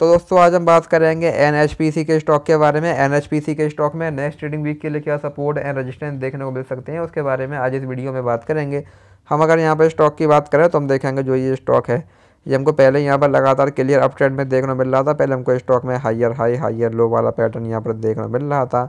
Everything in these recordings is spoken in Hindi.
तो दोस्तों आज हम बात करेंगे एन के स्टॉक के बारे में एन के स्टॉक में नेक्स्ट ट्रेडिंग वीक के लिए क्या सपोर्ट एंड रजिस्टेंस देखने को मिल सकते हैं उसके बारे में आज इस वीडियो में बात करेंगे हम अगर यहाँ पर स्टॉक की बात करें तो हम देखेंगे जो ये स्टॉक है ये हमको पहले यहाँ पर लगातार क्लियर अप ट्रेंड में देखने को मिल रहा था पहले हमको स्टॉक में हाइयर हाई हाइयर लो वाला पैटर्न यहाँ पर देखने को मिल रहा था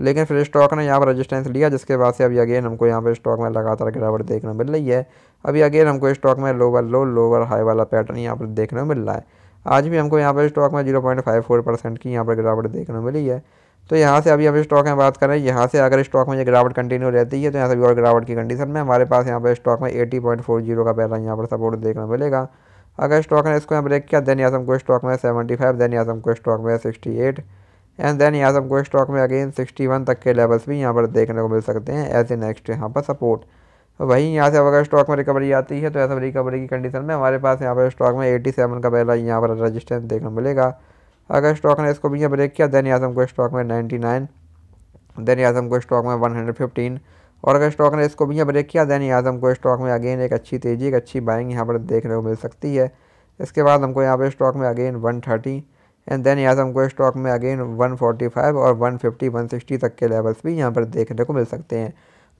लेकिन फिर स्टॉक ने यहाँ पर रजिस्टेंस लिया जिसके बाद से अभी अगेन हमको यहाँ पर स्टॉक में लगातार गिरावट देखने को मिल रही है अभी अगेन हमको स्टॉक में लोअर लो लोअर हाई वाला पैटर्न यहाँ पर देखने को मिल रहा है आज भी हमको यहाँ पर स्टॉक में zero point five four percent की यहाँ पर गिरावट देखने को मिली है तो यहाँ से अभी हम स्टॉक में बात करें यहाँ से अगर स्टॉक में ये गिरावट कंटिन्यू रहती है तो यहाँ से भी और गिरावट की कंडीशन में हमारे पास यहाँ पर स्टॉक में एटी पॉइंट फोर जीरो का पहला यहाँ पर सपोर्ट देखने मिलेगा अगर स्टॉक ने इसको ब्रेक किया देन यासम को स्टॉक में सेवेंटी फाइव देन यहाँ को स्टॉक में सिक्सटी एट एंड देन यहाँ को स्टॉक में अगेन सिक्सटी वन तक के लेवल्स भी यहाँ पर देखने को मिल सकते हैं एज ए नेक्स्ट यहाँ पर सपोर्ट वहीं यहाँ से अब अगर स्टॉक में रिकवरी आती है तो ऐसा रिकवरी की कंडीशन में हमारे पास यहाँ पर स्टॉक में एटी सेवन का पहला यहाँ पर रजिस्टेंस देखने को मिलेगा अगर स्टॉक ने इसको भी यहाँ ब्रेक किया देन यहाँ को स्टॉक में नाइन्टी नाइन देन यहाँ को स्टॉक में वन हंड्रेड फिफ्टीन और अगर स्टॉक ने इसको भी यहाँ ब्रेक किया देन यहाँ को स्टॉक में अगेन एक अच्छी तेज़ी एक अच्छी बाइंग यहाँ पर देखने को मिल सकती है इसके बाद हमको यहाँ पर स्टॉक में again one thirty and then यहाँ को स्टॉक में अगेन फाइव और वन सिक्सटी तक के लेवल्स भी यहाँ पर देखने को मिल सकते हैं